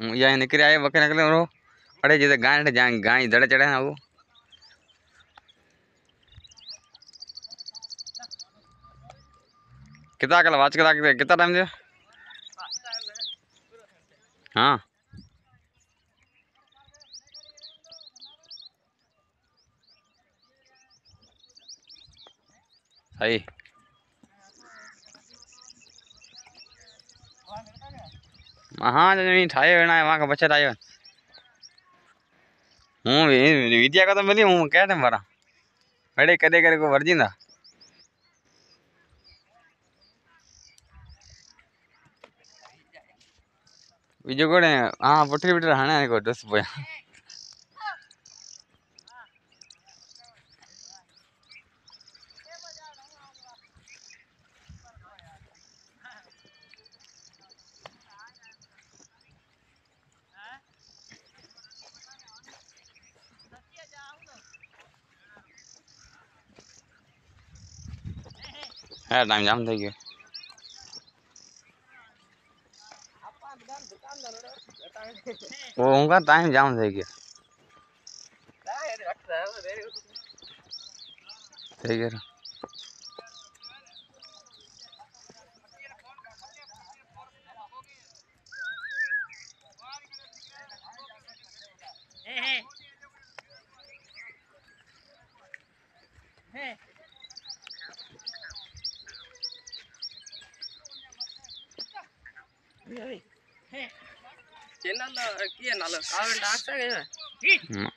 यहाँ निकले आए बकरे निकले और अरे जैसे गाय हटे जाए गाय दड़े चढ़े ना वो कितना कल वाच कितना कितना टाइम दिया हाँ सही हाँ जो नहीं ठाये हुए ना वहाँ का बच्चा ठाये हूँ विद्या का तो मिली हूँ कह दें बारा बड़े कदे करे को वर्जी ना बीजो को हाँ पुटरी पुटरी हाँ ना को दस पोया Đấy là làm dám thấy kìa Ủa không có tay dám thấy kìa Thấy kìa rồi Hey. ఎన్నాళ్ళు ఎన్నాళ్ళు కావండి డాక్టర్